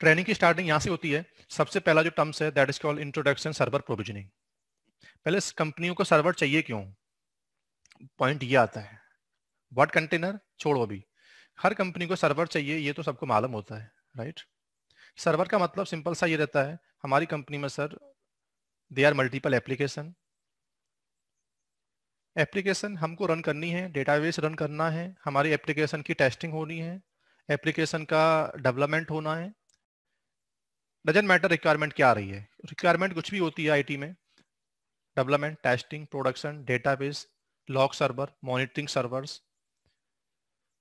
Training की starting यहाँ से होती है सबसे पहला जो टर्म्स है that is called introduction server provisioning पहले कंपनियों को सर्वर चाहिए क्यों पॉइंट ये आता है व्हाट कंटेनर छोड़ो अभी हर कंपनी को सर्वर चाहिए ये तो सबको मालूम होता है राइट सर्वर का मतलब सिंपल सा ये रहता है हमारी कंपनी में sir they are multiple application application हमको रन करनी है डेटाबेस रन करना है हमारी एप्लीकेशन की टेस्टिंग होनी है एप्लीकेशन का डेवलपमेंट होना है डजेंट मैटर रिक्वायरमेंट क्या आ रही है रिक्वायरमेंट कुछ भी होती है आईटी में development testing production database lock server monitoring servers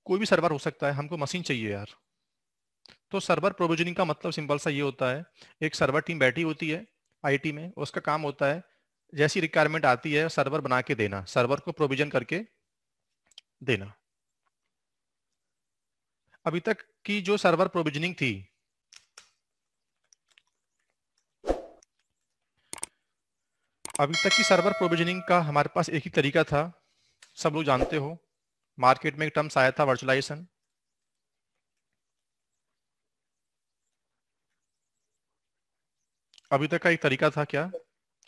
कोई भी सर्वर हो सकता है हमको मशीन चाहिए यार तो सर्वर प्रोविजनिंग का मतलब सिंपल सा ये होता है एक सर्वर टीम बैठी होती है आईटी में उसका काम होता है जैसी रिक्वायरमेंट आती है सर्वर बना के देना सर्वर को प्रोविजन करके देना अभी तक की जो सर्वर प्रोविजनिंग थी अभी तक की सर्वर प्रोविजनिंग का हमारे पास एक ही तरीका था सब लोग जानते हो मार्केट में एक टर्म्स आया था वर्चुअलाइजेशन अभी तक का एक तरीका था क्या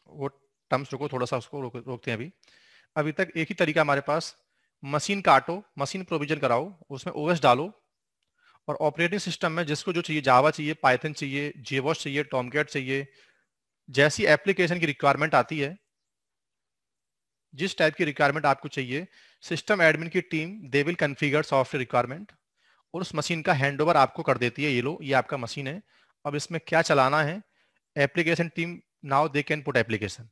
वो टर्म्स रुको थोड़ा सा उसको रोक, रोकते हैं अभी अभी तक एक ही तरीका हमारे पास मशीन काटो मशीन प्रोविजन कराओ उसमें ओएस डालो और ऑपरेटिंग सिस्टम में जिसको जो चाहिए जावा चाहिए पाइथन चाहिए जेवॉश चाहिए टॉमकेट चाहिए जैसी एप्लीकेशन की रिक्वायरमेंट आती है जिस टाइप की रिक्वायरमेंट आपको चाहिए सिस्टम एडमिन की team they will configure software requirement और उस मशीन का हैंडओवर आपको कर देती है ये लो ये आपका मशीन है अब इसमें क्या चलाना है application team now they can put application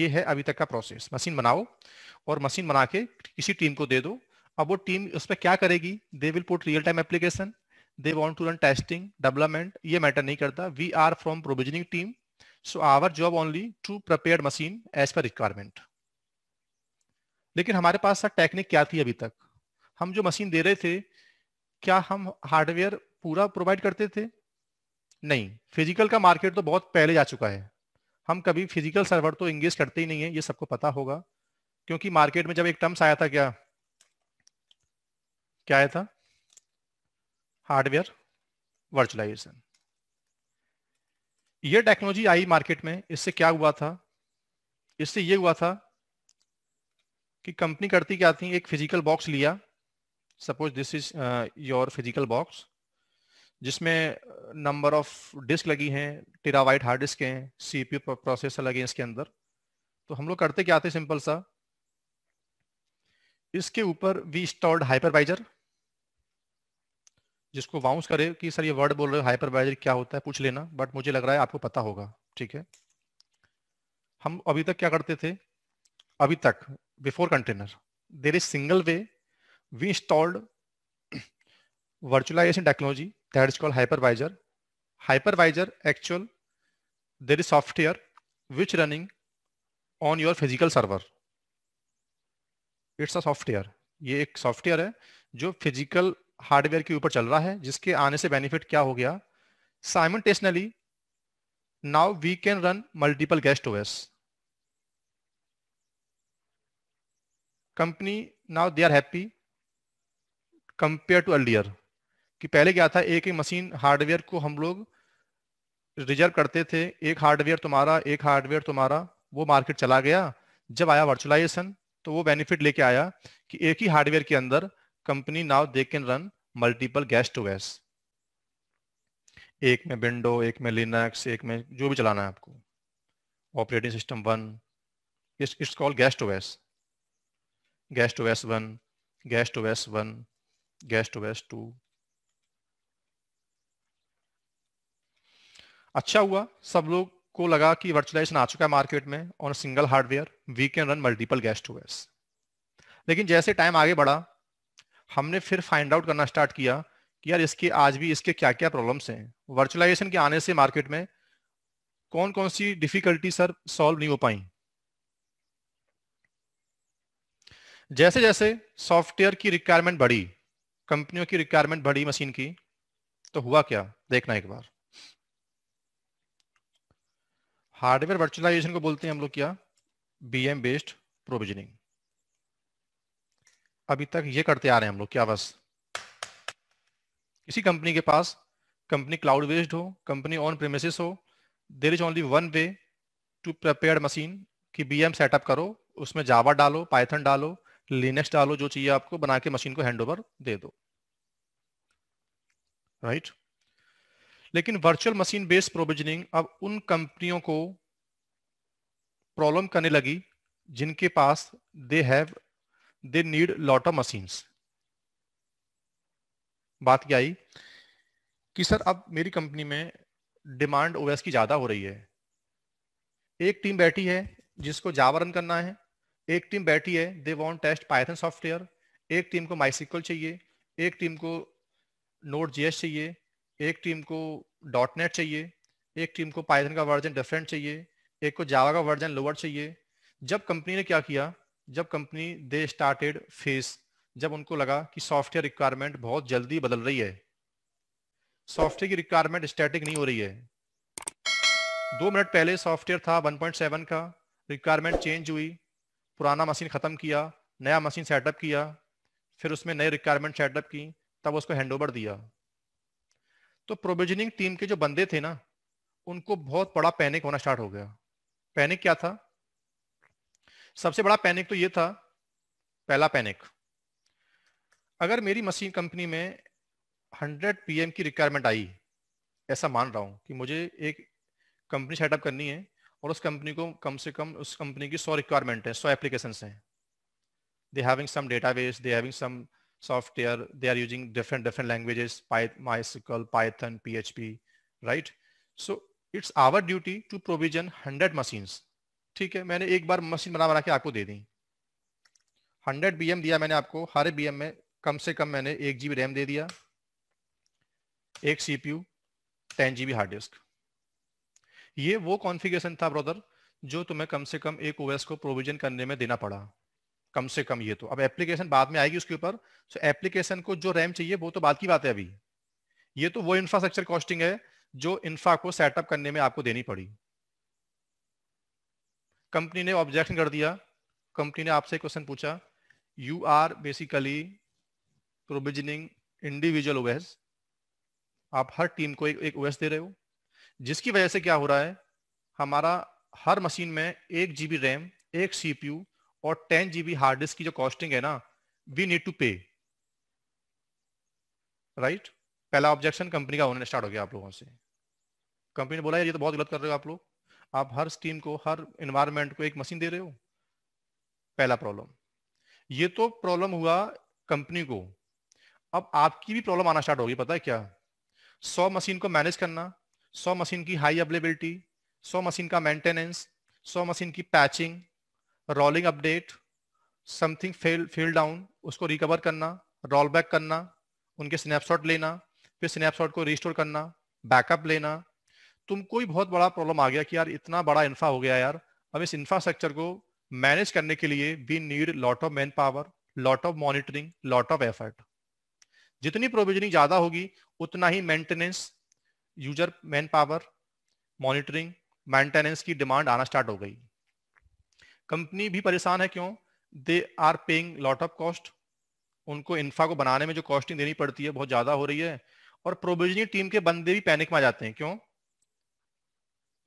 ये है अभी तक का प्रोसेस मशीन बनाओ और मशीन बना के किसी टीम को दे दो अब वो टीम उस पर क्या करेगी they will put real time application they want to run testing development ये मैटर नहीं करता. We are from provisioning team so our job only to prepare machine as per requirement लेकिन हमारे पास सर टेक्निक क्या थी अभी तक हम जो मशीन दे रहे थे क्या हम हार्डवेयर पूरा प्रोवाइड करते थे नहीं फिजिकल का मार्केट तो बहुत पहले जा चुका है हम कभी फिजिकल सर्वर तो इंगेज करते ही नहीं है ये सबको पता होगा क्योंकि मार्केट में जब एक टर्म्स आया था क्या क्या आया था हार्डवेयर वर्चुअलाइजेशन ये टेक्नोलॉजी आई मार्केट में इससे क्या हुआ था इससे ये हुआ था कि कंपनी करती क्या थी एक फिजिकल बॉक्स लिया suppose this is your physical box जिसमें नंबर ऑफ डिस्क लगी हैं टेरावाइट हार्ड डिस्क हैं सीपीयू प्रोसेसर लगे हैं इसके अंदर तो हम लोग करते क्या थे सिंपल सा इसके ऊपर वी स्टॉल्ड हाइपरवाइजर जिसको वाउंस करे कि सर ये वर्ड बोल रहे हो हाइपरवाइजर क्या होता है पूछ लेना बट मुझे लग रहा है आपको पता होगा ठीक है हम अभी तक क्या करते थे अभी तक before container there is single way we installed virtualization technology that is call hypervisor hypervisor actual there is software which running on your physical server it's a software ये एक सॉफ्टवेयर है जो फिजिकल हार्डवेयर के ऊपर चल रहा है जिसके आने से बेनिफिट क्या हो गया साइमन now we can run multiple guest OS company now they are happy compare to earlier कि पहले क्या था एक ही मशीन हार्डवेयर को हम लोग रिजर्व करते थे एक हार्डवेयर तुम्हारा एक हार्डवेयर तुम्हारा वो मार्केट चला गया जब आया वर्चुअलाइजेशन तो वो बेनिफिट लेके आया कि एक ही हार्डवेयर के अंदर company now they can run multiple guest OS. एक में विंडो एक में लिनक्स एक में जो भी चलाना है आपको operating system one it's called guest OS guest OS one guest OS one guest OS two अच्छा हुआ सब लोग को लगा कि वर्चुअलाइजेशन आ चुका है मार्केट में on single hardware we can run multiple guest OS लेकिन जैसे टाइम आगे बढ़ा हमने फिर फाइंड आउट करना स्टार्ट किया कि यार इसके आज भी इसके क्या क्या प्रॉब्लम्स हैं वर्चुअलाइजेशन के आने से मार्केट में कौन कौन सी डिफिकल्टी सर सॉल्व नहीं हो पाई जैसे जैसे सॉफ्टवेयर की रिक्वायरमेंट बढ़ी कंपनियों की रिक्वायरमेंट बढ़ी मशीन की तो हुआ क्या देखना एक बार हार्डवेयर वर्चुअलाइजेशन को बोलते हैं हम लोग क्या बी एम बेस्ड प्रोविजनिंग अभी तक ये करते आ रहे हैं हम लोग क्या बस किसी कंपनी के पास कंपनी क्लाउड बेस्ड हो कंपनी ऑन प्रेमिस हो there is only one way to prepare machine कि बी एम सेटअप करो उसमें जावा डालो पाइथन डालो लिनक्स डालो जो चाहिए आपको बना के मशीन को हैंड ओवर दे दो राइट right? लेकिन वर्चुअल मशीन बेस्ड प्रोविजनिंग अब उन कंपनियों को प्रॉब्लम करने लगी जिनके पास they have they need lot of machines बात क्या आई कि सर अब मेरी कंपनी में डिमांड ओएस की ज़्यादा हो रही है एक टीम बैठी है जिसको जावा रन करना है एक टीम बैठी है they want test Python software एक टीम को माइसिकल चाहिए एक टीम को नोट जी चाहिए एक टीम को डॉट नेट चाहिए एक टीम को पाइथन का वर्जन डिफरेंट चाहिए एक को जावा का वर्जन लोअर चाहिए जब कंपनी ने क्या किया जब कंपनी दे स्टार्टेड फेस जब उनको लगा कि सॉफ्टवेयर रिक्वायरमेंट बहुत जल्दी बदल रही है सॉफ्टवेयर की रिक्वायरमेंट स्टैटिक नहीं हो रही है दो मिनट पहले सॉफ्टवेयर था 1.7 का रिक्वायरमेंट चेंज हुई पुराना मशीन ख़त्म किया नया मशीन सेटअप किया फिर उसमें नए रिक्वायरमेंट सेटअप की तब उसको हैंडओवर दिया तो प्रोविजनिंग टीम के जो बंदे थे ना उनको बहुत बड़ा पैनिक होना स्टार्ट हो गया पैनिक क्या था सबसे बड़ा पैनिक तो ये था पहला पैनिक अगर मेरी मशीन कंपनी में 100 पीएम की रिक्वायरमेंट आई ऐसा मान रहा हूँ कि मुझे एक कंपनी सेटअप करनी है और उस कंपनी को कम से कम उस कंपनी की सौ रिक्वायरमेंट है सौ एप्लीकेशन हैं they having some database they having some software they are using different different languages MySQL Python P right so it's our duty to provision hundred machines ठीक है मैंने एक बार मशीन बना बना के आपको दे दी हंड्रेड बी दिया मैंने आपको हर बी में कम से कम मैंने एक जी रैम दे दिया एक C P U ten G hard disk ये वो कॉन्फ़िगरेशन था ब्रदर जो तुम्हें कम से कम एक ओएस को प्रोविजन करने में देना पड़ा कम से कम ये तो अब एप्लीकेशन बाद में आएगी उसके ऊपर सो एप्लीकेशन को जो रैम चाहिए वो तो बाद की बात है अभी ये तो वो इंफ्रास्ट्रक्चर कॉस्टिंग है जो इंफ्रा को सेटअप करने में आपको देनी पड़ी कंपनी ने ऑब्जेक्शन कर दिया कंपनी ने आपसे क्वेश्चन पूछा you are basically provisioning individual OS आप हर टीम को एक एक ओएस दे रहे हो जिसकी वजह से क्या हो रहा है हमारा हर मशीन में एक जीबी रैम एक सीपीयू और टेन जीबी हार्ड डिस्क की जो कॉस्टिंग है ना we need to pay right पहला ऑब्जेक्शन कंपनी का होने स्टार्ट हो गया आप लोगों से कंपनी ने बोला ये तो बहुत गलत कर रहे हो आप लोग आप हर स्टीम को हर इन्वायरमेंट को एक मशीन दे रहे हो पहला प्रॉब्लम ये तो प्रॉब्लम हुआ कंपनी को अब आपकी भी प्रॉब्लम आना स्टार्ट होगी पता है क्या सौ मशीन को मैनेज करना सौ मशीन की हाई अवेलेबिलिटी सौ मशीन का मेंटेनेंस सौ मशीन की patching rolling update something fail fail down उसको रिकवर करना रोल बैक करना उनके स्नैपशॉट लेना फिर स्नैपशॉट को रिस्टोर करना बैकअप लेना तुमको ही बहुत बड़ा प्रॉब्लम आ गया कि यार इतना बड़ा इंफ्रा हो गया यार अब इस इंफ्रास्ट्रक्चर को मैनेज करने के लिए we need lot of manpower lot of monitoring lot of effort जितनी प्रोविजनिंग ज्यादा होगी उतना ही maintenance user manpower monitoring maintenance की डिमांड आना स्टार्ट हो गई कंपनी भी परेशान है क्यों they are paying lot of cost उनको इंफ्रा को बनाने में जो कॉस्टिंग देनी पड़ती है बहुत ज्यादा हो रही है और प्रोविजनिंग टीम के बंदे भी पैनिक में आ जाते हैं क्यों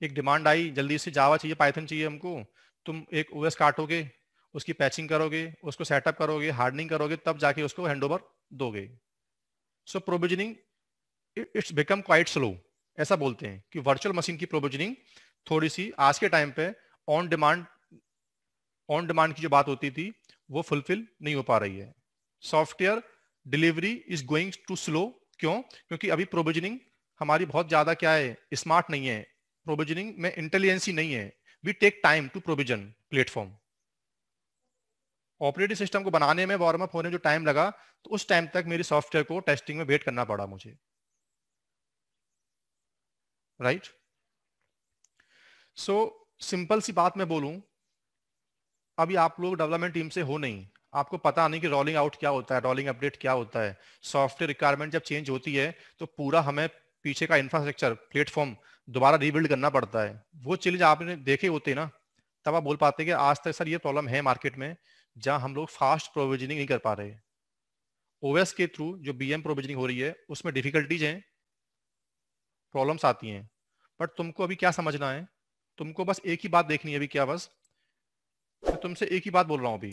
एक डिमांड आई जल्दी से जावा चाहिए पाइथन चाहिए हमको तुम एक ओएस काटोगे उसकी पैचिंग करोगे उसको सेटअप करोगे हार्डनिंग करोगे तब जाके उसको हैंड ओवर दोगे so provisioning it's become quite slow ऐसा बोलते हैं कि वर्चुअल मशीन की प्रोविजनिंग थोड़ी सी आज के टाइम पे ऑन डिमांड ऑन डिमांड की जो बात होती थी वो फुलफिल नहीं हो पा रही है software delivery is going to slow क्यों क्योंकि अभी प्रोविजनिंग हमारी बहुत ज्यादा क्या है स्मार्ट नहीं है प्रोविजनिंग में इंटेलिजेंसी नहीं है we take time to provision platform operating system को बनाने में वार्म अप होने जो टाइम लगा तो उस टाइम तक मेरी सॉफ्टवेयर को टेस्टिंग में वेट करना पड़ा मुझे राइट सो सिंपल सी बात मैं बोलूं अभी आप लोग डेवलपमेंट टीम से हो नहीं आपको पता नहीं कि रोलिंग आउट क्या होता है रोलिंग अपडेट क्या होता है सॉफ्टवेयर रिक्वायरमेंट जब चेंज होती है तो पूरा हमें पीछे का इंफ्रास्ट्रक्चर प्लेटफॉर्म दोबारा रीबिल्ड करना पड़ता है वो चीज आपने देखे होते ना तब आप बोल पाते कि आज तक सर ये प्रॉब्लम है मार्केट में जहाँ हम लोग फास्ट प्रोविजनिंग नहीं कर पा रहे ओएस के थ्रू जो बीएम प्रोविजनिंग हो रही है उसमें डिफिकल्टीज हैं प्रॉब्लम्स आती हैं बट तुमको अभी क्या समझना है तुमको बस एक ही बात देखनी है अभी क्या बस मैं तुमसे एक ही बात बोल रहा हूँ अभी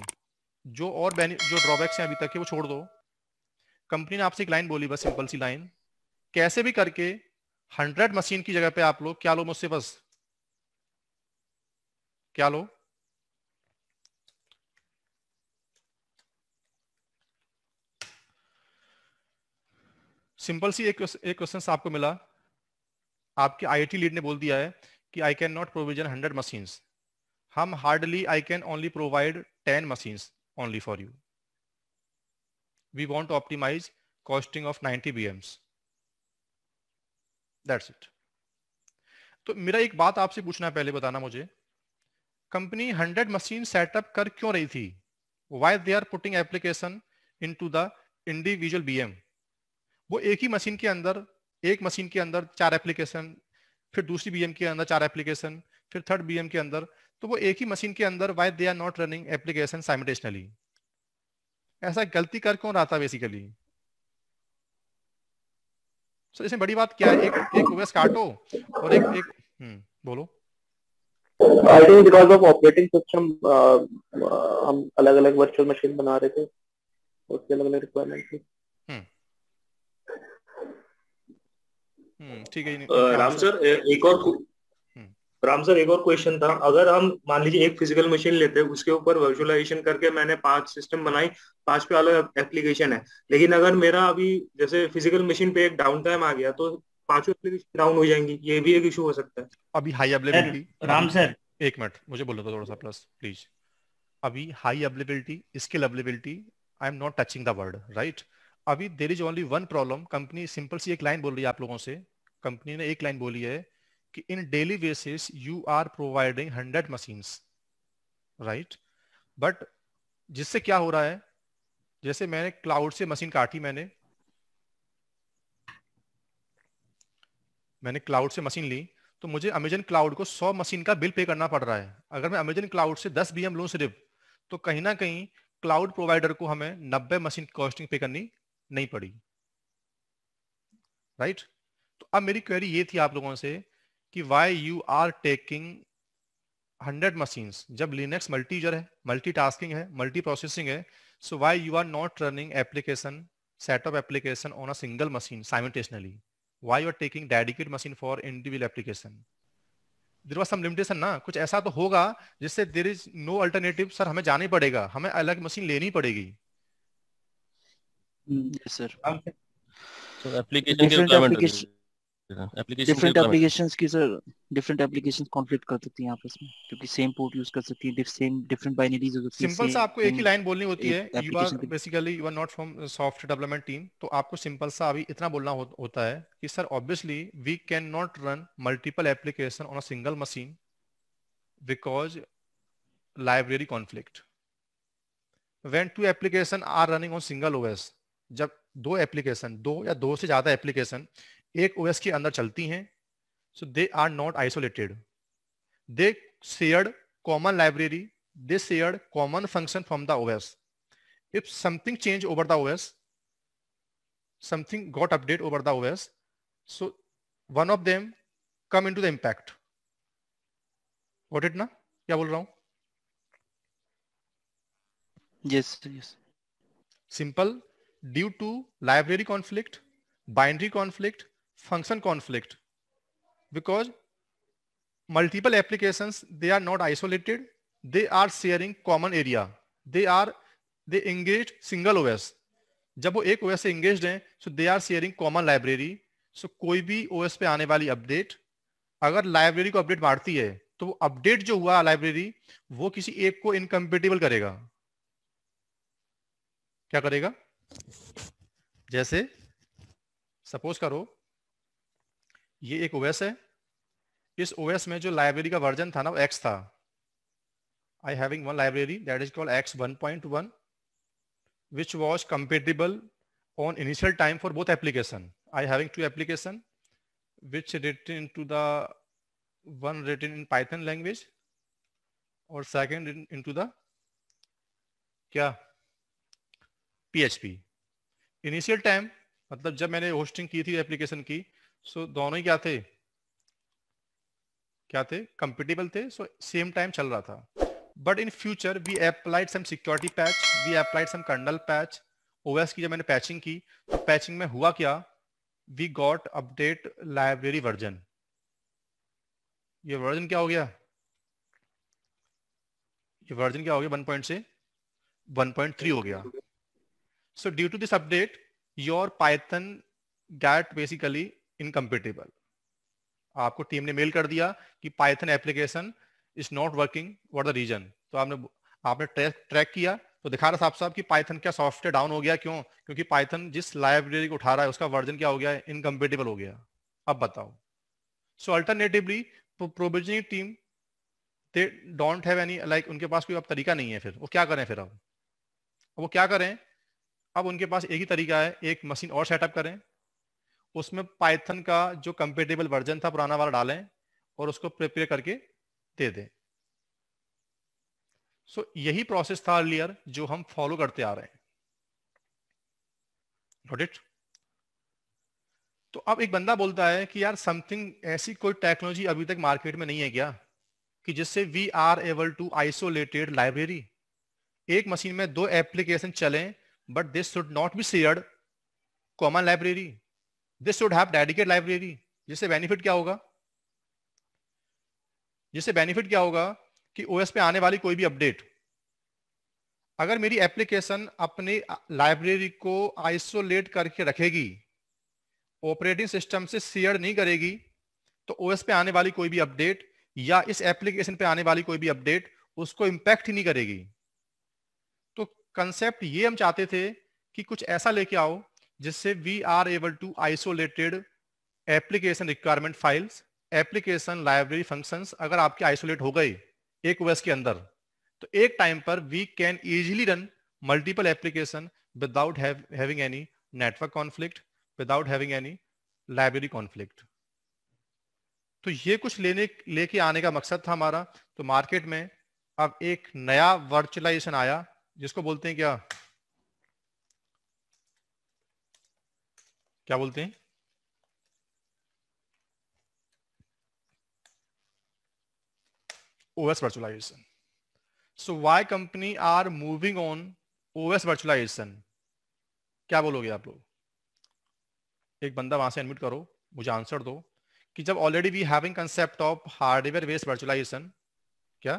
जो और जो ड्रॉबैक्स हैं अभी तक के वो छोड़ दो कंपनी ने आपसे एक लाइन बोली बस सिंपल सी लाइन कैसे भी करके हंड्रेड मशीन की जगह पे आप लोग क्या लो मुझसे बस क्या लो सिंपल सी एक एक क्वेश्चन आपको मिला आपके आईआईटी लीड ने बोल दिया है कि I can not provision hundred machines हम hardly I can only provide ten machines only for you we want to optimize costing of 90 VMs that's it तो मेरा एक बात आपसे पूछना है पहले बताना मुझे कंपनी हंड्रेड मशीन सेटअप कर क्यों रही थी why they are putting application in to the individual बी वो एक ही मशीन के अंदर एक मशीन के अंदर चार एप्लीकेशन फिर दूसरी बी के अंदर चार एप्लीकेशन फिर थर्ड बी के अंदर तो वो एक ही मशीन के अंदर why they are not running application simultaneously ऐसा गलती कर क्यों रहा था बेसिकली सर इसमें बड़ी बात क्या है एक एक ओएस काटो और एक एक हम्म बोलो I think because of operating system हम अलग अलग वर्चुअल मशीन बना रहे थे उसके अलग अलग रिक्वायरमेंट थी हम्म ठीक है uh, राम सर एक और राम सर एक और क्वेश्चन था अगर हम मान लीजिए एक फिजिकल मशीन लेते हैं उसके ऊपर वर्चुअलाइजेशन करके मैंने पांच सिस्टम बनाई पांच पे अलग एप्लीकेशन है लेकिन अगर मेरा अभी जैसे फिजिकल मशीन पे एक डाउन टाइम आ गया तो पांचों एप्लीकेशन डाउन हो जाएंगी ये भी एक इशू हो सकता है अभी हाई अवेलेबिलिटी राम सर एक मिनट मुझे बोलो थोड़ा सा प्लस प्लीज अभी high availability skill availability I am not touching the word right अभी there is only one problem company simple सी एक लाइन बोल रही है आप लोगों से कंपनी ने एक लाइन बोली है कि in daily basis you are providing hundred machines right but जिससे क्या हो रहा है जैसे मैंने क्लाउड से मशीन काटी मैंने मैंने क्लाउड से मशीन ली तो मुझे अमेजन क्लाउड को 100 मशीन का बिल पे करना पड़ रहा है अगर मैं अमेजन क्लाउड से 10 बीएम लू सिर्फ तो कहीं ना कहीं क्लाउड प्रोवाइडर को हमें नब्बे मशीन कॉस्टिंग पे करनी नहीं पड़ी राइट right? तो अब मेरी क्वेरी ये थी आप लोगों से कि why you are taking hundred machines जब लिनक्स मल्टी यूजर है मल्टी टास्किंग है मल्टी प्रोसेसिंग है so why you are not running application set of application on a single machine simultaneously why you are taking dedicate machine for individual application there was limitation ना कुछ ऐसा तो होगा जिससे there is no alternative sir हमें जाना पड़ेगा हमें अलग मशीन लेनी पड़ेगी sir hmm, application different applications की सर डिफरेंट एप्लीकेशंस कॉन्फ्लिक्ट कर सकती हैं आपस में क्योंकि सेम पोर्ट यूज कर सकती हैं सेम डिफरेंट बाइनरीज हो सकती हैं सिंपल सा आपको एक ही लाइन बोलनी होती है you are basically you are not from development team तो आपको सिंपल सा अभी इतना बोलना हो, होता है कि sir obviously we can not run multiple application on a single machine because library conflict when two application are running on single OS जब दो एप्लीकेशन दो या दो से ज्यादा एप्लीकेशन एक ओएस के अंदर चलती हैं so they are not isolated they shared common library they shared common function from the OS if something change over the OS something got update over the OS so one of them come in to the impact what it ना क्या बोल रहा हूं yes yes simple due to library conflict binary conflict function conflict because multiple applications, they are not isolated. They are sharing common area. They are, they engaged single OS. jab wo ek os se engaged hain so they are sharing common library so koi bhi os pe aane wali update agar library ko update बांटती hai तो वो update जो हुआ library वो किसी एक को incompatible करेगा क्या करेगा जैसे सपोज करो ये एक ओएस है इस ओएस में जो लाइब्रेरी का वर्जन था ना वो एक्स था I having one library that is called X one point one which was compatible on initial time for both application I having two application which written to the one written in Python language और second in to the क्या P H P initial time मतलब जब मैंने hosting की थी application की सो so, दोनों ही क्या थे क्या थे कंपेटेबल थे सो सेम टाइम चल रहा था but in future we applied some security patch we applied some kernel patch OS की जब मैंने पैचिंग की तो पैचिंग में हुआ क्या we got update library version ये वर्जन क्या हो गया ये वर्जन क्या हो गया वन पॉइंट से वन पॉइंट थ्री हो गया so due to this update your Python got basically incompatible आपको टीम ने मेल कर दिया कि Python application is not working what the reason तो आपने आपने ट्रैक ट्रैक किया तो दिखा रहा साहब साहब कि पाइथन क्या सॉफ्टवेयर डाउन हो गया क्यों क्योंकि पाइथन जिस लाइब्रेरी को उठा रहा है उसका वर्जन क्या हो गया है इनकम्पेटेबल हो गया अब बताओ so alternatively provisioning team they don't have any like उनके पास कोई अब तरीका नहीं है फिर वो क्या करें फिर अब वो क्या करें अब उनके पास एक ही तरीका है एक मशीन और सेटअप करें उसमें पाइथन का जो कंपेटेबल वर्जन था पुराना वाला डालें और उसको प्रिपेयर करके दे दें सो so, यही प्रोसेस था अर्लियर जो हम फॉलो करते आ रहे हैं नोट इट तो अब एक बंदा बोलता है कि यार समथिंग ऐसी कोई टेक्नोलॉजी अभी तक मार्केट में नहीं है क्या कि जिससे we are able to isolated library एक मशीन में दो एप्लीकेशन चलें but this should not be shared common library this should have dedicate library जिससे बेनिफिट क्या होगा जिससे बेनिफिट क्या होगा कि ओएस पे आने वाली कोई भी अपडेट अगर मेरी एप्लीकेशन अपनी लाइब्रेरी को आइसोलेट करके रखेगी ऑपरेटिंग सिस्टम से शेयर नहीं करेगी तो ओएस पे आने वाली कोई भी अपडेट या इस एप्लीकेशन पे आने वाली कोई भी अपडेट उसको इम्पैक्ट ही नहीं करेगी तो कंसेप्ट ये हम चाहते थे कि कुछ ऐसा लेके आओ जिससे we are able to isolated application requirement files application library functions अगर आपके आइसोलेट हो गए एक ओएस के अंदर तो एक टाइम पर we can easily run multiple application without having any network conflict without having any library conflict तो ये कुछ लेने लेके आने का मकसद था हमारा तो मार्केट में अब एक नया वर्चुअलाइजेशन आया जिसको बोलते हैं क्या क्या बोलते हैं OS virtualization so why company are moving on OS virtualization क्या बोलोगे आप लोग एक बंदा वहां से एडमिट करो मुझे आंसर दो कि जब already we having concept of hardware based virtualization क्या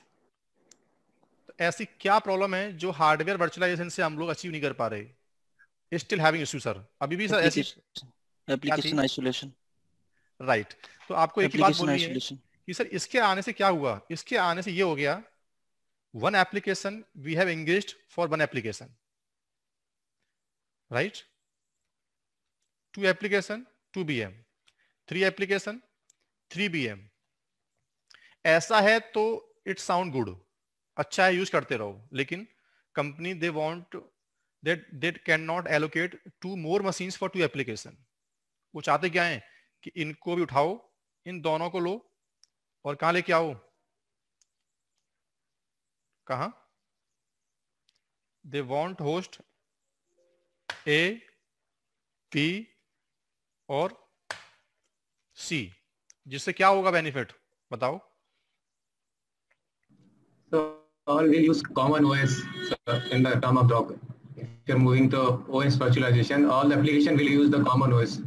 तो ऐसी क्या प्रॉब्लम है जो हार्डवेयर वर्चुअलाइजेशन से हम लोग अचीव नहीं कर पा रहे स्टिल हैविंग इश्यू सर अभी भी सर ऐसी एप्लीकेशन आइसोलेशन राइट तो आपको एक बात बोलनी है कि सर इसके आने से क्या हुआ इसके आने से ये हो गया one application we have engaged for one application right two application two VM three application three VM ऐसा है तो इट्स साउंड गुड अच्छा है यूज करते रहो लेकिन company they want that they cannot allocate two more machines for two application wo chahte kya hain ki inko bhi uthao in dono ko lo aur kahan leke aao kahan they want host a P or c jisse kya hoga benefit batao so all will use common os in the term of docker you're moving to OS virtualization, all the application will use the common OS.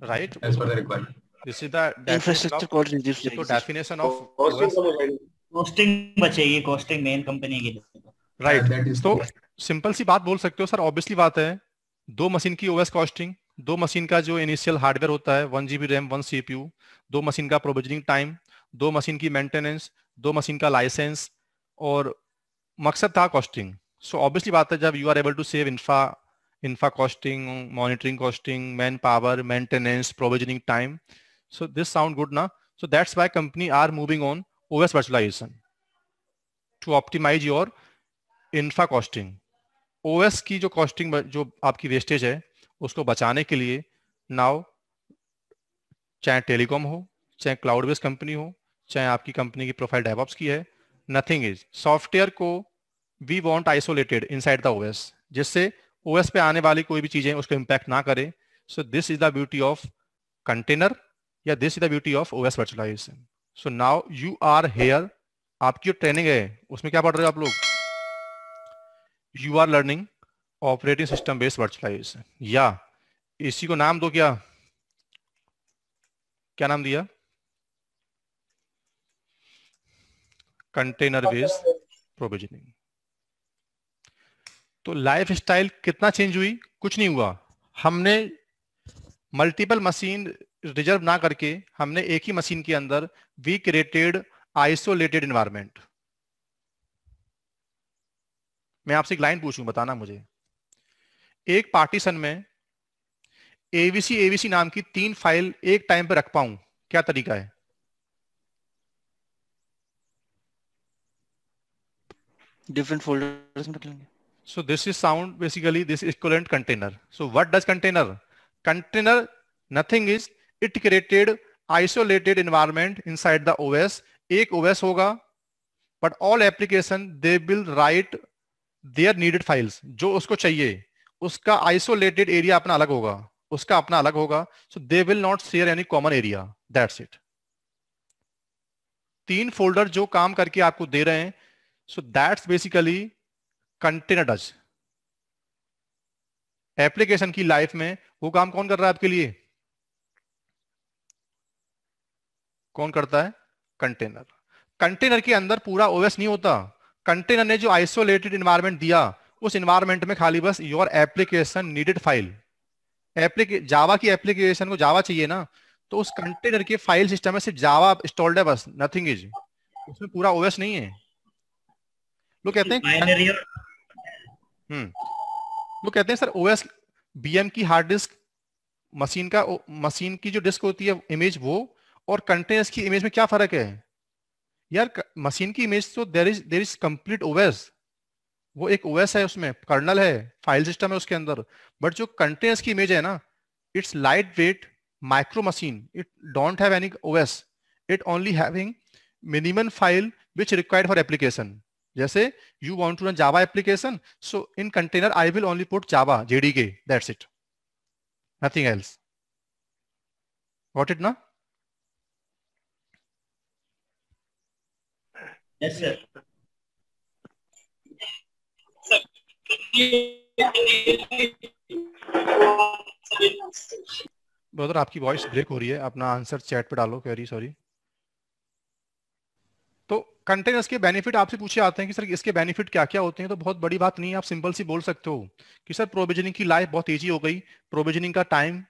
Right. As per the requirement. This is the infrastructure code reduce. So definition of costing, costing बचेगी costing main company Right. That is so simple सी बात बोल सकते हो sir obviously बात है दो machine की ओएस कॉस्टिंग दो मशीन का जो इनिशियल हार्डवेयर होता है one GB RAM one CPU दो मशीन का प्रोविजनिंग टाइम दो मशीन की मेंटेनेंस दो मशीन का लाइसेंस और मकसद था कॉस्टिंग सो ऑब्वियसली बात है जब you are able to save infra infra costing monitoring costing manpower maintenance provisioning time so this sound good now so that's why company are moving on os virtualization to optimize your infra costing OS की जो costing जो आपकी wastage है उसको बचाने के लिए now चाहे टेलीकॉम हो चाहे क्लाउड बेस्ड कंपनी हो चाहे आपकी कंपनी की प्रोफाइल डेवॉप्स की है नथिंग इज सॉफ्टवेयर को we want isolated inside the O S जिससे ओएस पे आने वाली कोई भी चीजें उसको इम्पैक्ट ना करे so this is the beauty of container या this is the beauty of O S virtualization so now you are here आपकी जो ट्रेनिंग है उसमें क्या पढ़ रहे हो आप लोग you are learning operating system based virtualization या इसी को नाम दो क्या क्या नाम दिया कंटेनर बेस्ड प्रोविजनिंग तो लाइफ स्टाइल कितना चेंज हुई कुछ नहीं हुआ हमने मल्टीपल मशीन रिजर्व ना करके हमने एक ही मशीन के अंदर वी क्रिएटेड आइसोलेटेड इन्वायरमेंट मैं आपसे एक लाइन पूछूं बताना मुझे एक पार्टीशन में एवीसी एवीसी नाम की तीन फाइल एक टाइम पर रख पाऊं क्या तरीका है डिफरेंट फोल्डर्स में रख लेंगे So this is sound basically this is equivalent container. So what does container? Container, nothing is it created isolated environment inside the OS. ek OS hoga but all application they will write their needed files. jo usko chahiye uska isolated area apna alag hoga uska apna alag hoga so they will not share any common area that's it तीन folder जो काम करके आपको दे रहे हैं सो that's basically container does application की लाइफ में वो काम कौन कर रहा है आपके लिए कौन करता है कंटेनर कंटेनर के अंदर पूरा ओएस नहीं होता कंटेनर ने जो आइसोलेटेड इन्वायरमेंट दिया उस इन्वायरमेंट में खाली बस your application needed file Java की एप्लीकेशन को जावा चाहिए ना तो उस कंटेनर के फाइल सिस्टम में सिर्फ जावा इंस्टॉल्ड है बस नथिंग इज उसमें पूरा ओएस नहीं है लोग कहते हैं हम्म। वो कहते हैं सर ओएस बीएम की हार्ड डिस्क मशीन का मशीन की जो डिस्क होती है इमेज वो और कंटेनर्स की इमेज में क्या फर्क है यार मशीन की इमेज तो there is there is complete OS वो एक ओएस है उसमें कर्नल है फाइल सिस्टम है उसके अंदर बट जो कंटेनर्स की इमेज है ना it's lightweight micro machine it don't have any OS it only having minimum file which required for application जैसे you want to run Java application so in container I will only put Java J D K that's it nothing else what it ना brother आपकी voice break हो रही है अपना answer chat पे डालो query sorry containers के बेनिफिट आपसे पूछे आते हैं कि सर इसके बेनिफिट क्या क्या होते हैं तो बहुत बड़ी बात नहीं है आप सिंपल सी बोल सकते हो कि सर प्रोविजनिंग की लाइफ बहुत ईजी हो गई प्रोविजनिंग का टाइम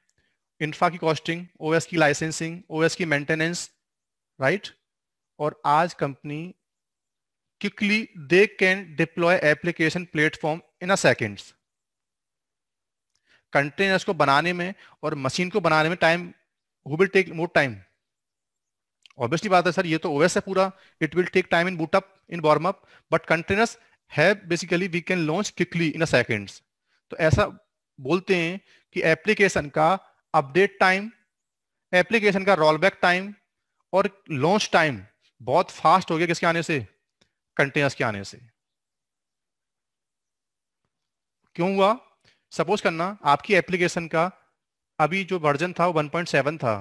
इंफ्रा की कॉस्टिंग ओ की लाइसेंसिंग ओ की मेंटेनेंस राइट और आज company quickly they can deploy application platform in a seconds containers को बनाने में और मशीन को बनाने में time who will take more time obviously बात है सर ये तो ओएस है पूरा it will take time in boot up in warm up but containers है basically we can launch quickly in a seconds तो ऐसा बोलते हैं कि एप्लीकेशन का अपडेट टाइम एप्लीकेशन का रोल बैक टाइम और लॉन्च टाइम बहुत फास्ट हो गया किसके आने से कंटेनर्स के आने से क्यों हुआ सपोज करना आपकी एप्लीकेशन का अभी जो वर्जन था वो 1.7 था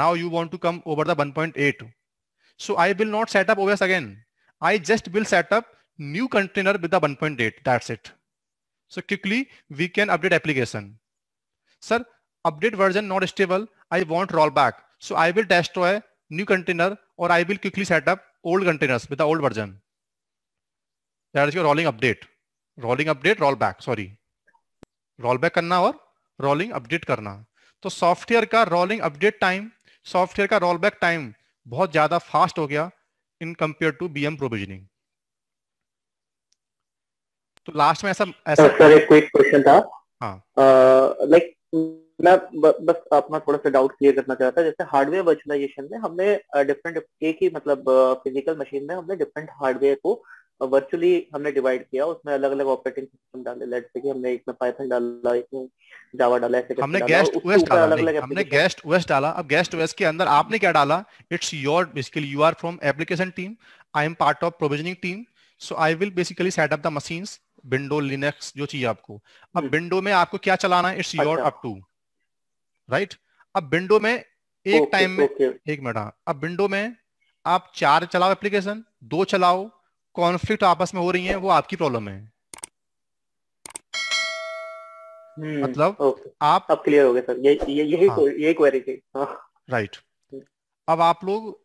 Now you want to come over the 1.8. So I will not set up OS again. I just will set up new container with the 1.8. That's it. So quickly we can update application. Sir, update version not stable. I want rollback. So I will destroy new container or I will quickly set up old containers with the old version. That is your rolling update. Rolling update, rollback, sorry. Rollback karna aur rolling update karna to software ka rolling update time software का roll back time बहुत ज्यादा fast हो गया in compare to VM provisioning तो last में ऐसा ऐसा sir एक क्विक क्वेश्चन था हाँ लाइक मैं ब, बस अपना थोड़ा सा डाउट क्लियर करना चाहता था जैसे हार्डवेयर वर्चुअलाइजेशन में हमने डिफरेंट एक ही मतलब फिजिकल मशीन में हमने डिफरेंट हार्डवेयर को और वर्चुअली हमने डिवाइड किया उसमें अलग अलग ऑपरेटिंग सिस्टम डाले लेट से कि हमने एक में पाइथन डाला एक में जावा डाला ऐसे हमने गेस्ट ओएस डाला अलग अलग हमने गेस्ट ओएस डाला अब गेस्ट ओएस के अंदर आपने क्या डाला it's your basically you are from application team I am part of provisioning team so I will basically set up the machines window Linux जो चाहिए आपको अब विंडो हम्म। में आपको क्या चलाना है it's your up to right अब विंडो में एक टाइम में एक मिनट हाँ। अब विंडो में आप चार चलाओ एप्लीकेशन दो चलाओ कॉन्फ्लिक्ट आपस में हो रही है वो आपकी प्रॉब्लम है हम्म, मतलब आप अब क्लियर हो गए सर ये ये यही हाँ। यही क्वेरी थी राइट हाँ। अब आप लोग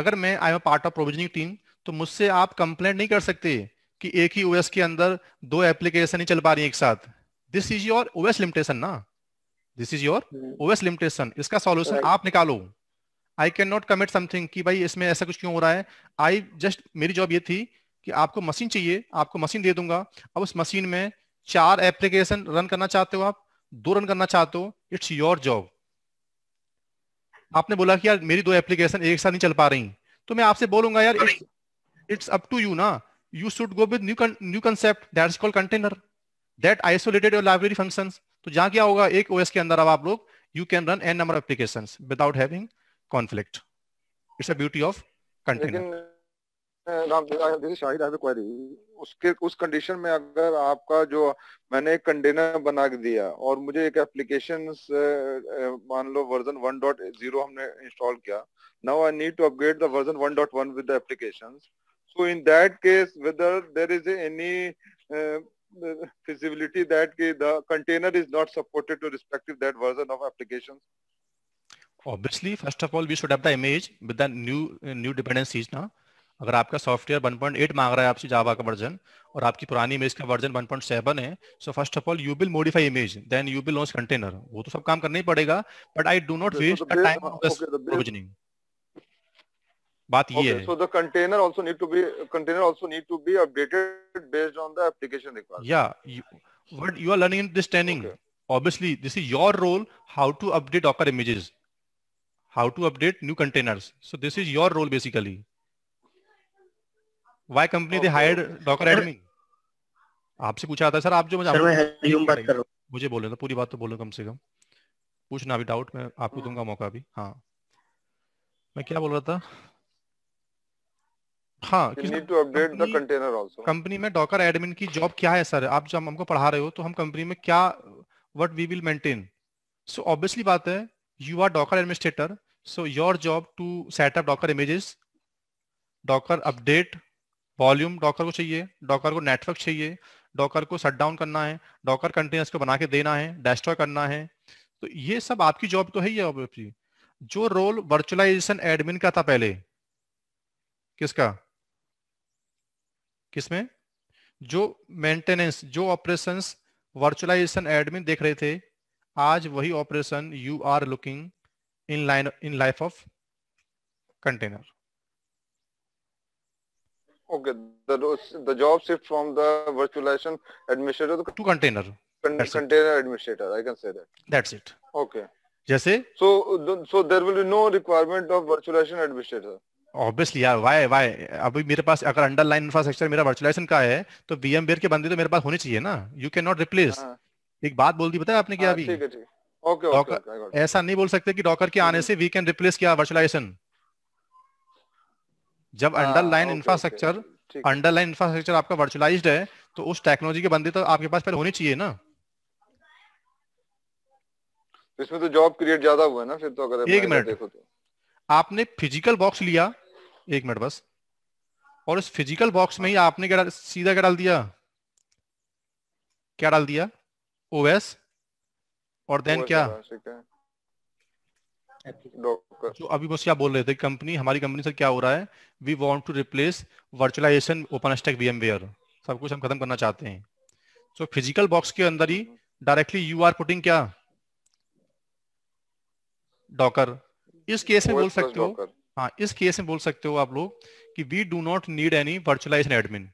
अगर मैं I am part of provisioning team तो मुझसे आप कंप्लेंट नहीं कर सकते कि एक ही ओएस के अंदर दो एप्लीकेशन ही चल पा रही है एक साथ this is your OS limitation ना this is your OS limitation इसका सॉल्यूशन आप निकालो I can not commit something कि भाई इसमें ऐसा कुछ क्यों हो रहा है आई जस्ट मेरी जॉब ये थी कि आपको मशीन चाहिए आपको मशीन दे दूंगा अब उस मशीन में चार एप्लीकेशन रन करना चाहते हो आप दो रन करना चाहते हो इट्स योर जॉब आपने बोला कि यार मेरी दो एप्लीकेशन एक साथ नहीं चल पा रही तो मैं आपसे बोलूंगा यार इट्स अप टू यू ना you should go with new new concept that is called container that isolated your library functions तो जहां क्या होगा एक ओएस के अंदर अब आप लोग you can run N number applications without having conflict. It's a beauty of container. Shahid I query उसके उस कंडीशन में अगर आपका जो मैंने एक कंटेनर बना के दिया और मुझे एक एप्लीकेशन मान लो वर्जन 1.0 हमने इंस्टॉल किया now I need to upgrade the version 1.1 with the applications so in that case whether there is any uh, feasibility that the container is not supported to respective that version of applications Obviously, first of all, we should have the image with the new uh, new dependencies ना अगर आपका software 1.8 मांग रहा है आपसे जावा का version और आपकी पुरानी इमेज का वर्जन 1.7 है so first of all you will modify image then you will launch container वो तो सब काम करना ही पड़ेगा but I do not waste the time of this provisioning बात ये है so the container also need to be container also need to be updated based on the application requirement या what you are learning in this training obviously this is your role how to update Docker images how to update new containers. So this is your role basically. Why company okay. they hired Docker admin? आपसे पूछा था sir आप जो मुझे sir, मैं बात कर मुझे बोले तो पूरी बात तो बोलो कम से कम पूछना अभी डाउट मैं आपको दूंगा मौका अभी हाँ मैं क्या बोल रहा था हाँ कंपनी में डॉकर एडमिन की जॉब क्या है सर आप जब हमको पढ़ा रहे हो तो हम कंपनी में क्या what we will maintain so obviously बात है you are Docker administrator. So your job to set up Docker images, Docker update, volume Docker को चाहिए डॉकर को नेटवर्क चाहिए डॉकर को शट डाउन करना है डॉकर कंटेनर्स को बना के देना है डेस्ट्रॉय करना है तो ये सब आपकी जॉब तो है ही ऑब्वियसली जो रोल वर्चुअलाइजेशन एडमिन का था पहले किसका किसमें जो मेंटेनेंस जो ऑपरेशंस वर्चुअलाइजेशन एडमिन देख रहे थे आज वही operation you are looking in line in life of container okay the job shift from the virtualization administrator to container container administrator I can say that that's it okay जैसे so so there will be no requirement of virtualization administrator obviously यार why why अभी मेरे पास अगर underline infrastructure मेरा virtualisation का है तो VMware के बंदे तो मेरे पास होने चाहिए ना यू कैन नॉट रिप्लेस एक बात बोल दी बताया आपने क्या हाँ, अभी ओके ओके ऐसा नहीं बोल सकते कि डॉकर के आने हम्म। से वी कैन रिप्लेस किया वर्चुअलाइजेशन जब अंडरलाइन इंफ्रास्ट्रक्चर अंडरलाइन इंफ्रास्ट्रक्चर आपका वर्चुअलाइज्ड है तो उस टेक्नोलॉजी के बंदे तो आपके पास पहले होने चाहिए ना इसमें तो जॉब क्रिएट ज्यादा हुआ है ना फिर तो अगर एक मिनट देखो तो आपने फिजिकल बॉक्स लिया एक मिनट बस और उस फिजिकल बॉक्स में ही आपने क्या सीधा क्या डाल दिया क्या डाल दिया ओएस और देन क्या जो अभी मुझसे आप बोल रहे थे कंपनी हमारी कंपनी सर क्या हो रहा है we want to replace virtualization OpenStack VMware सब कुछ हम खत्म करना चाहते हैं सो फिजिकल बॉक्स के अंदर ही डायरेक्टली यू आर पुटिंग क्या डॉकर इस केस में बोल सकते हो हाँ इस केस में बोल सकते हो आप लोग कि we do not need any virtualization admin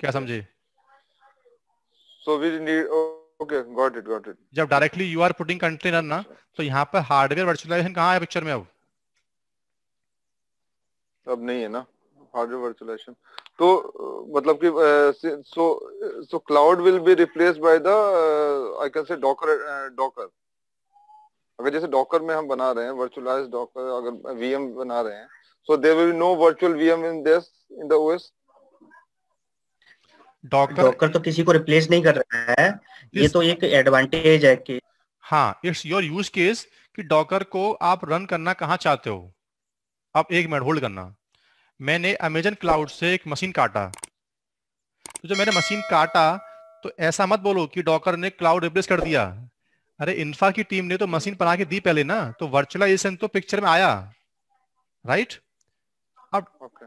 क्या समझे so we need okay got it got it jab directly you are putting container na to yahan pe hardware virtualization kahan hai picture mein ab ab nahi hai na hardware virtualization to matlab ki so so cloud will be replaced by the uh, I can say docker uh, docker अगर जैसे Docker में हम बना रहे हैं virtualised Docker अगर VM बना रहे हैं so there will no virtual VM in this in the OS docker docker तो किसी को रिप्लेस नहीं कर रहा है ये तो एक एडवांटेज है कि हाँ इट्स योर यूज केस कि डॉकर को आप रन करना कहाँ चाहते हो आप एक मिनट होल्ड करना मैंने अमेजन क्लाउड से एक मशीन काटा तो जब मैंने मशीन काटा तो ऐसा मत बोलो कि डॉकर ने क्लाउड रिप्लेस कर दिया अरे इन्फा की टीम ने तो मशीन बना के दी पहले ना तो वर्चुअलाइजेशन तो पिक्चर में आया राइट अब okay,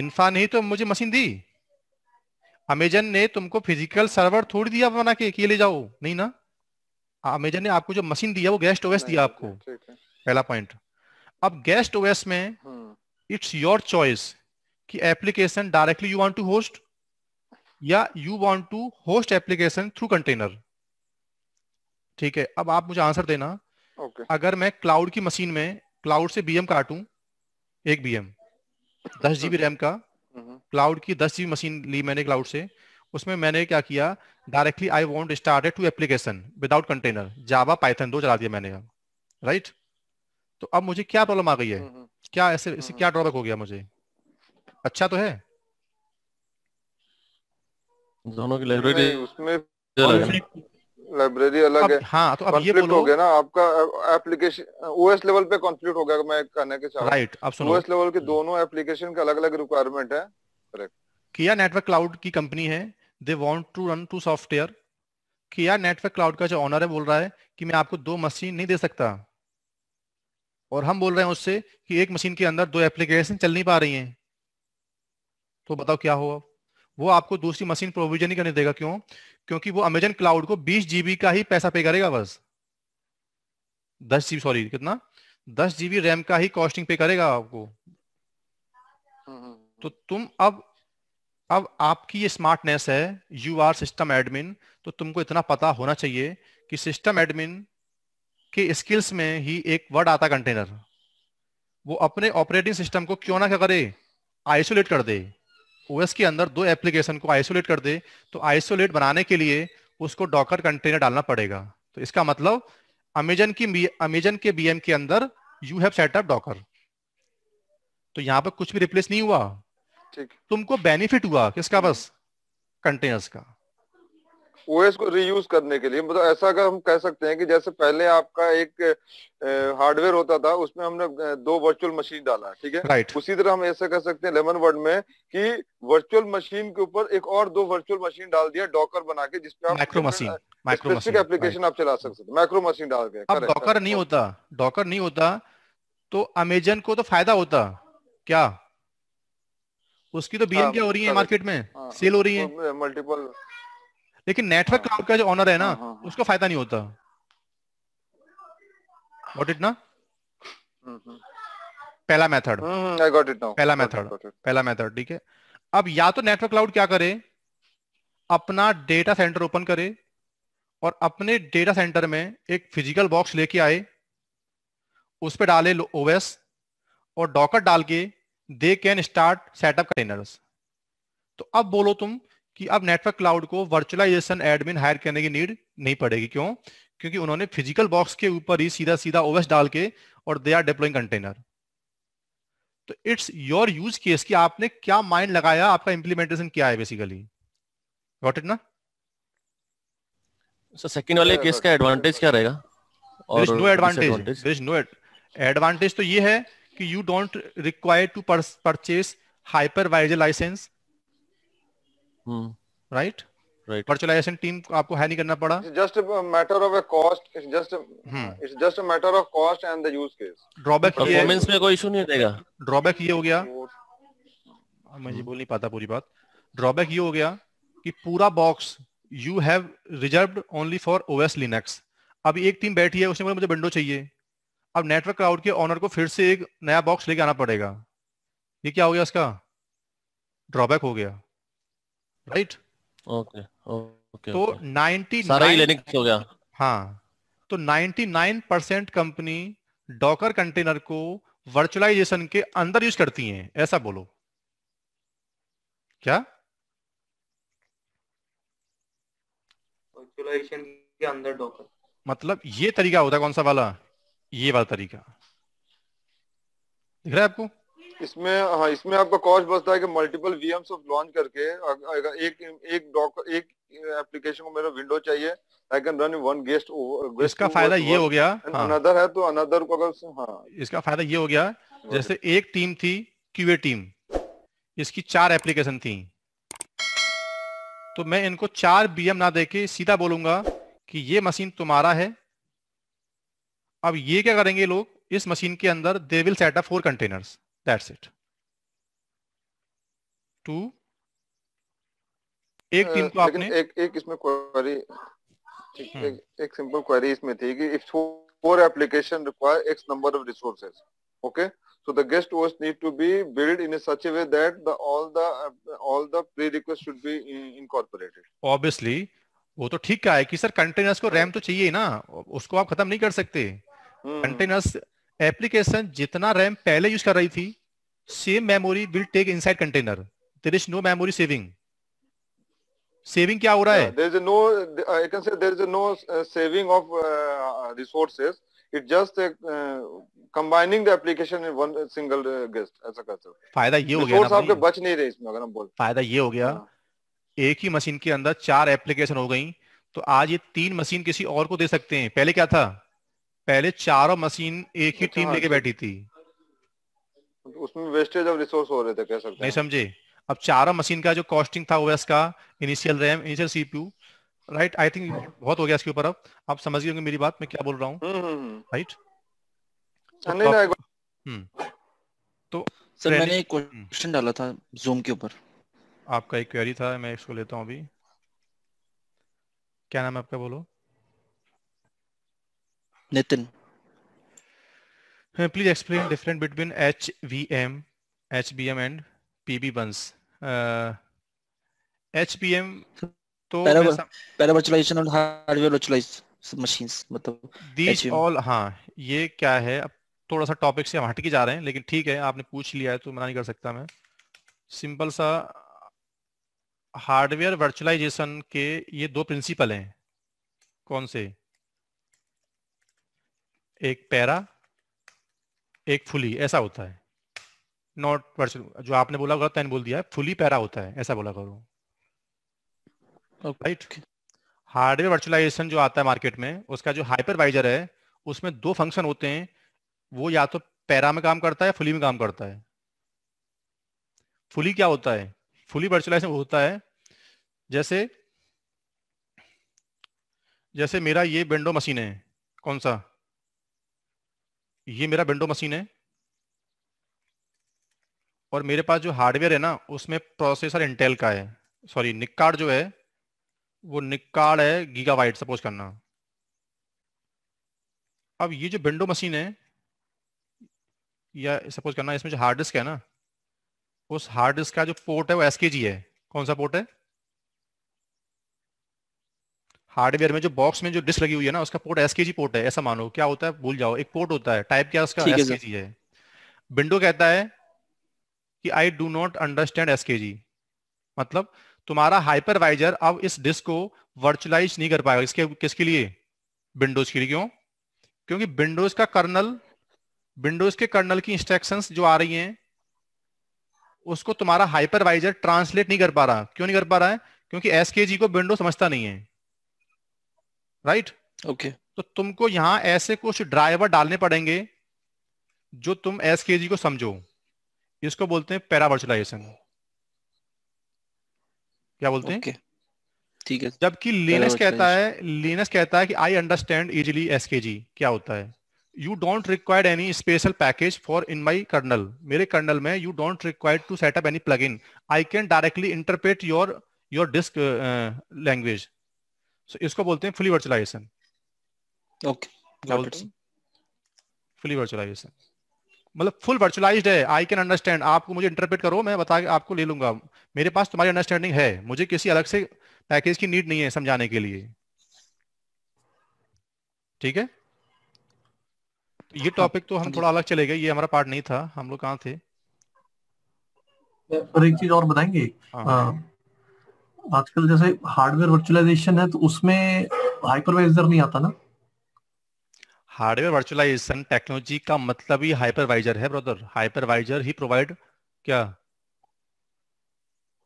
इन्फा हाँ हाँ ने तो मुझे मशीन दी अमेजन ने तुमको फिजिकल सर्वर थोड़ी दिया बना के अकेले ले जाओ नहीं ना हाँ, अमेजन ने आपको जो मशीन दिया वो गेस्ट ओएस दिया आपको पहला पॉइंट अब गेस्ट ओएस में इट्स योर चॉइस कि application directly you want to host या you want to host application through container ठीक है अब आप मुझे आंसर देना okay. अगर मैं क्लाउड की मशीन में क्लाउड से बीएम काटू एक बीएम दस जीबी रैम का क्लाउड mm-hmm. की दस जीबी मशीन ली मैंने क्लाउड से उसमें मैंने क्या किया directly I want start to application without container Java Python दो चला दिया मैंने राइट तो अब मुझे क्या प्रॉब्लम आ गई है mm-hmm. क्या ऐसे इसे mm-hmm. क्या ड्रॉबैक हो गया मुझे अच्छा तो है दोनों की लाइब्रेरी उसमें लाइब्रेरी अलग है हाँ तो अब ये बोलो हो गया ना आपका एप्लीकेशन ओएस लेवल पे कॉन्फ्लिक्ट हो गया मैं कहने के चाहूँ राइट अब सुनो ओएस लेवल के हम्म। दोनों एप्लीकेशन के अलग अलग रिक्वायरमेंट है किया नेटवर्क क्लाउड की कंपनी है they want to run to software किया नेटवर्क क्लाउड का जो ऑनर है बोल रहा है कि मैं आपको दो मशीन नहीं दे सकता और हम बोल रहे हैं उससे कि एक मशीन के अंदर दो एप्लीकेशन चल नहीं पा रही हैं तो बताओ क्या होगा वो आपको दूसरी मशीन प्रोविजन ही करने देगा क्यों क्योंकि वो अमेजन क्लाउड को बीस जीबी का ही पैसा पे करेगा बस दस जीबी सॉरी कितना दस जीबी रैम का ही कॉस्टिंग पे करेगा आपको हम्म, हम्म। तो तुम अब अब आपकी ये स्मार्टनेस है यू आर सिस्टम एडमिन तो तुमको इतना पता होना चाहिए कि सिस्टम एडमिन के स्किल्स में ही एक वर्ड आता कंटेनर वो अपने ऑपरेटिंग सिस्टम को क्यों ना क्या करे आइसोलेट कर दे ओएस के अंदर दो एप्लीकेशन को आइसोलेट कर दे तो आइसोलेट बनाने के लिए उसको डॉकर कंटेनर डालना पड़ेगा तो इसका मतलब अमेजन की अमेजन के बीएम के अंदर यू हैव सेटअप डॉकर तो यहाँ पर कुछ भी रिप्लेस नहीं हुआ ठीक तुमको बेनिफिट हुआ किसका बस कंटेनर्स का ओएस को रीयूज करने के लिए मतलब ऐसा अगर हम कह सकते हैं कि जैसे पहले आपका एक हार्डवेयर होता था उसमें हमने दो वर्चुअल मशीन डाला ठीक है right. उसी तरह हम ऐसा कह सकते हैं लेमन वर्ड में कि वर्चुअल मशीन के ऊपर एक और दो वर्चुअल मशीन डाल दिया डॉकर बना के जिसपे आप micro machine micro machine application आप चला सकते हैं माइक्रो मशीन डाल के अब डॉकर नहीं होता डॉकर नहीं होता तो अमेजन को तो फायदा होता क्या उसकी तो बीएम हाँ, क्या हो रही है मार्केट में सेल हाँ, हो रही है मल्टीपल तो, लेकिन नेटवर्क क्लाउड हाँ। का जो ऑनर है ना हाँ, हाँ, उसको फायदा नहीं होता गॉट इट ना हम्म, हम्म। पहला method I got it now पहला मेथड पहला मेथड ठीक है अब या तो नेटवर्क क्लाउड क्या करे अपना डेटा सेंटर ओपन करे और अपने डेटा सेंटर में एक फिजिकल बॉक्स लेके आए उस पर डाले ओएस और डॉकर डाल के they can start setup containers तो अब बोलो तुम कि अब नेटवर्क क्लाउड को वर्चुअलाइजेशन एडमिन हायर करने की नीड नहीं पड़ेगी क्यों क्योंकि उन्होंने फिजिकल बॉक्स के ऊपर ही सीधा सीधा ओवेस डाल के और दे आर डिप्लोइंग कंटेनर तो इट्स योर यूज केस कि आपने क्या माइंड लगाया आपका इंप्लीमेंटेशन क्या है बेसिकली गॉट इट ना सर सेकंड वाले केस का एडवांटेज क्या रहेगा no advantage there is no advantage तो ये है कि you don't require to purchase hypervisor license right right virtualization team आपको है नहीं करना पड़ा just matter of a cost it's just it's just a matter of cost and the use case drawback performance में कोई इशू नहीं रहेगा drawback ये हो गया मैं ये बोल नहीं पाता पूरी बात ड्रॉबैक ये हो गया कि पूरा box you have reserved only for OS Linux अभी एक टीम बैठी है उसने बोला मुझे विंडो चाहिए अब नेटवर्क क्लाउड के ओनर को फिर से एक नया बॉक्स लेके आना पड़ेगा ये क्या हो गया इसका ड्रॉबैक हो गया राइट ओके ओके तो नाइनटी सारा ही लिनक्स हो गया हाँ तो 99 परसेंट कंपनी डॉकर कंटेनर को वर्चुअलाइजेशन के अंदर यूज करती हैं ऐसा बोलो क्या वर्चुअलाइजेशन के अंदर डॉकर मतलब ये तरीका होता है कौन सा वाला ये वाला तरीका दिख रहा है आपको इसमें हाँ इसमें आपका कॉस्ट बचता है कि मल्टीपल वीएम्स ऑफ लॉन्च करके अगर एक एक डॉक एक एप्लीकेशन को मेरा विंडो चाहिए I can run one guest over इसका फायदा ये हो गया हाँ. अनदर है तो अनदर को अगर हाँ इसका फायदा ये हो गया जैसे एक टीम थी क्यूए टीम इसकी चार एप्लीकेशन थी तो मैं इनको चार बीएम ना देके सीधा बोलूंगा कि ये मशीन तुम्हारा है अब ये क्या करेंगे लोग इस मशीन के अंदर they will set up four containers that's it two एक टीम को तो आपने एक एक इसमें क्वेरी हम्म। एक, एक सिंपल क्वेरी इसमें थी कि if four application require X number of resources okay so the guest was need to be build in such a way that the all the all the pre request should be incorporated obviously वो तो ठीक कहा है कि sir containers को RAM हाँ। तो चाहिए ना उसको आप खत्म नहीं कर सकते कंटेनर्स हम्म। एप्लीकेशन जितना रैम पहले यूज कर रही थी same memory will take inside container there is no memory saving saving क्या हो रहा है there is no I can say there is no saving of resources it just combining the application in one single guest ऐसा करते हो फायदा ये हो गया ना आपके बच नहीं रहे इसमें अगर हम बोल फायदा ये हो गया हाँ। एक ही मशीन के अंदर चार एप्लीकेशन हो गई तो आज ये तीन मशीन किसी और को दे सकते हैं पहले क्या था पहले चारों मशीन एक ही टीम अच्छा, हाँ। लेके बैठी थी तो उसमें वेस्टेज ऑफ रिसोर्स हो रहे थे कह सकते नहीं समझे अब चारों मशीन का जो कॉस्टिंग था ओएस का initial RAM initial CPU right I think बहुत हो गया इसके ऊपर अब आप समझ गए होंगे मेरी बात मैं क्या बोल रहा हूँ राइट हम्म, हम्म, हम्म। अच्छा, तो सर मैंने एक क्वेश्चन डाला था जूम के ऊपर आपका एक क्वेरी था मैं इसको लेता हूँ अभी क्या नाम है आपका बोलो Nitin. Please explain difference between HVM, HBM and PB buns. Uh, HBM So तो पैराबोला लॉचलाइजेशन और हार्डवेयर लॉचलाइज मशीन्स मतलब दीस ऑल हाँ ये क्या है अब थोड़ा सा टॉपिक से हम हटके जा रहे हैं लेकिन ठीक है आपने पूछ लिया है तो मना नहीं कर सकता मैं सिंपल सा हार्डवेयर वर्चुअलाइजेशन के ये दो प्रिंसिपल हैं कौन से एक पैरा एक फुली ऐसा होता है नॉट वर्चुअल जो आपने बोला गलत बोल दिया है फुली पैरा होता है ऐसा बोला करो राइट हार्डवेयर वर्चुअलाइजेशन जो आता है मार्केट में उसका जो हाइपरवाइजर है उसमें दो फंक्शन होते हैं वो या तो पैरा में काम करता है फुली में काम करता है फुली क्या होता है फुली वर्चुअलाइजेशन होता है जैसे जैसे मेरा ये विंडो मशीन है कौन सा ये मेरा विंडो मशीन है और मेरे पास जो हार्डवेयर है ना उसमें प्रोसेसर इंटेल का है सॉरी निकार्ड जो है वो निकार्ड है गीगावाइट सपोज करना अब ये जो विंडो मशीन है या सपोज करना इसमें जो हार्ड डिस्क है ना उस हार्ड डिस्क का जो पोर्ट है वो एस है कौन सा पोर्ट है हार्डवेयर में जो बॉक्स में जो डिस्क लगी हुई है ना उसका पोर्ट एसकेजी पोर्ट है ऐसा मानो क्या होता है भूल जाओ एक पोर्ट होता है टाइप क्या उसका एसकेजी है विंडो कहता है कि I do not understand SKG मतलब तुम्हारा हाइपरवाइजर अब इस डिस्क को वर्चुअलाइज नहीं कर पाएगा इसके किसके लिए विंडोज के लिए क्यों क्योंकि विंडोज का कर्नल विंडोज के कर्नल की इंस्ट्रक्शन जो आ रही हैं उसको तुम्हारा हाइपरवाइजर ट्रांसलेट नहीं कर पा रहा क्यों नहीं कर पा रहा है क्योंकि एसकेजी को विंडो समझता नहीं है राइट ओके तो तुमको यहां ऐसे कुछ ड्राइवर डालने पड़ेंगे जो तुम एस के जी को समझो इसको बोलते हैं पैरावर्चुलाइजेशन क्या बोलते हैं ठीक है जबकि लिनस कहता है लिनस कहता है कि आई अंडरस्टैंड इजिली एस के जी क्या होता है you don't required any special package for in my kernel मेरे कर्नल में you don't required to setup any plug in I can directly interpret your your disk language so इसको बोलते हैं fully virtualization okay fully virtualization मतलब full virtualized है I can understand आपको मुझे इंटरप्रेट करो मैं बता के आपको ले लूंगा मेरे पास तुम्हारी अंडरस्टैंडिंग है मुझे किसी अलग से पैकेज की नीड नहीं है समझाने के लिए ठीक है तो ये टॉपिक हाँ, तो हम हाँ थोड़ा अलग चले गए ये हमारा पार्ट नहीं था हम लोग कहाँ थे और एक चीज और बताएंगे हाँ, आजकल जैसे हार्डवेयर वर्चुअलाइजेशन है तो उसमें हाइपरवाइजर नहीं आता ना हार्डवेयर वर्चुअलाइजेशन टेक्नोलॉजी का मतलब ही हाइपरवाइजर है ब्रदर हाइपरवाइजर ही प्रोवाइड क्या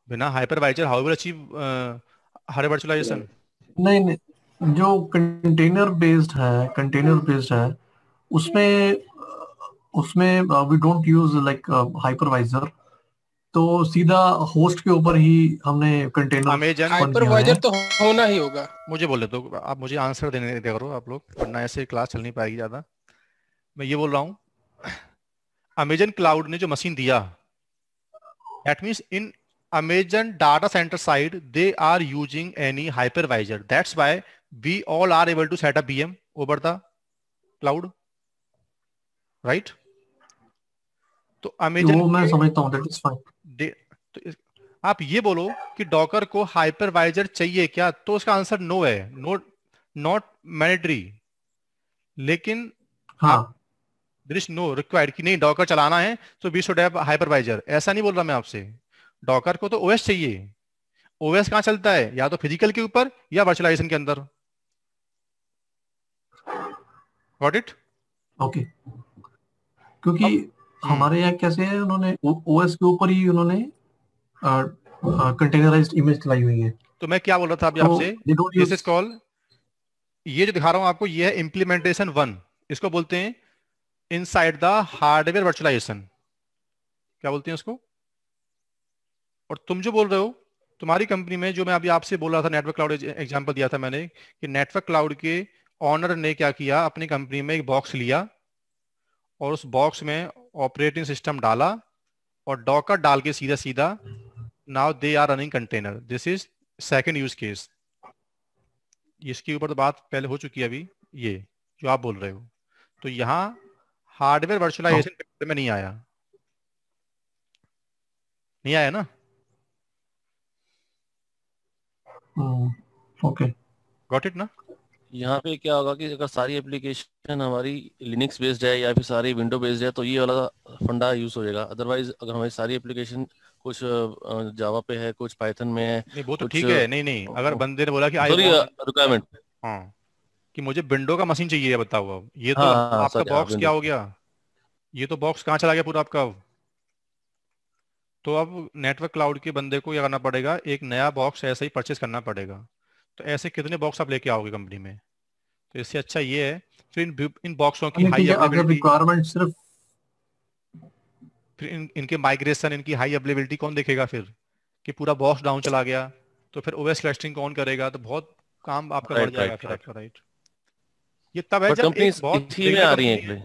बिना hypervisor how will achieve hardware virtualization नहीं नहीं जो कंटेनर बेस्ड है कंटेनर बेस्ड है उसमें उसमें we don't use like hypervisor तो सीधा होस्ट के ऊपर ही हमने कंटेनर अमेजन सुपरवाइजर तो होना ही होगा मुझे बोले तो आप मुझे आंसर देने दे करो आप लोग वरना ऐसे क्लास चल नहीं पाएगी ज्यादा मैं ये बोल रहा हूँ अमेजन क्लाउड ने जो मशीन दिया that means in Amazon data center side they are using any hypervisor that's why we all are able to set up VM over the cloud right तो अमेजन मैं समझता हूँ दैट इज फाइन तो इस, आप ये बोलो कि डॉकर को हाइपरवाइजर चाहिए क्या तो उसका आंसर नो है नो नॉट मैनेटरी लेकिन हाँ नो रिक्वायर्ड कि नहीं डॉकर चलाना है तो वी शुड हैव हाइपरवाइजर ऐसा नहीं बोल रहा मैं आपसे डॉकर को तो ओएस चाहिए ओएस कहाँ चलता है या तो फिजिकल के ऊपर या वर्चुअलाइजेशन के अंदर गॉट इट ओके क्योंकि अब, हमारे यहाँ कैसे है उन्होंने ओएस के ऊपर ही उन्होंने कंटेनराइज्ड इमेज चलाई हुई है तो मैं क्या बोल रहा था अभी तो आपसे दिस इज कॉल ये जो दिखा रहा हूं आपको ये है इंप्लीमेंटेशन वन इसको बोलते हैं इनसाइड द हार्डवेयर वर्चुअलाइजेशन क्या बोलते हैं उसको और तुम जो बोल रहे हो तुम्हारी कंपनी में जो मैं अभी आपसे बोल रहा था नेटवर्क क्लाउड एग्जांपल दिया था मैंने कि नेटवर्क क्लाउड के ऑनर ने क्या किया अपनी कंपनी में एक बॉक्स लिया और उस बॉक्स में ऑपरेटिंग सिस्टम डाला और डॉकर डाल के सीधा सीधा now they are running container this is second use case इसके ऊपर तो बात पहले हो चुकी है अभी ये जो आप बोल रहे हो तो यहाँ हार्डवेयर वर्चुअलाइजेशन में नहीं आया नहीं आया ना ओके गॉट इट ना यहाँ पे क्या होगा कि अगर सारी एप्लीकेशन हमारी लिनक्स बेस्ड है या फिर सारी विंडो बेस्ड है तो ये वाला फंडा यूज हो जाएगा अदरवाइज अगर हमारी सारी एप्लीकेशन कुछ जावा पे है कुछ पाइथन में है नहीं वो तो ठीक है नहीं नहीं अगर बंदे ने बोला कि रिक्वायरमेंट हाँ कि मुझे विंडो का मशीन चाहिए बताओ अब ये तो हाँ, हाँ, हाँ, आपका बॉक्स क्या हो गया ये तो बॉक्स कहाँ चला गया पूरा आपका तो अब नेटवर्क क्लाउड के बंदे को यह करना पड़ेगा एक नया बॉक्स ऐसे ही परचेस करना पड़ेगा तो ऐसे कितने बॉक्स आप लेके आओगे कंपनी में तो इससे अच्छा ये है फिर इन इन बॉक्सों की हाई रिक्वायरमेंट सिर्फ फिर इन, इनके माइग्रेशन इनकी हाई अवेलेबिलिटी कौन देखेगा फिर कि पूरा बॉक्स डाउन चला गया तो फिर ओएस क्लस्टरिंग कौन करेगा तो बहुत काम आपका बढ़ जाएगा फिर आपका राइट ये तब है जब एक बहुत में आ रही है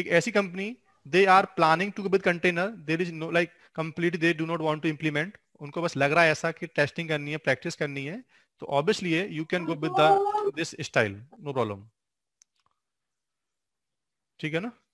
एक ऐसी company they are planning to with container there is no like complete they do not want to implement उनको बस लग रहा है ऐसा कि टेस्टिंग करनी है प्रैक्टिस करनी है तो obviously you can go with this style no problem ठीक है ना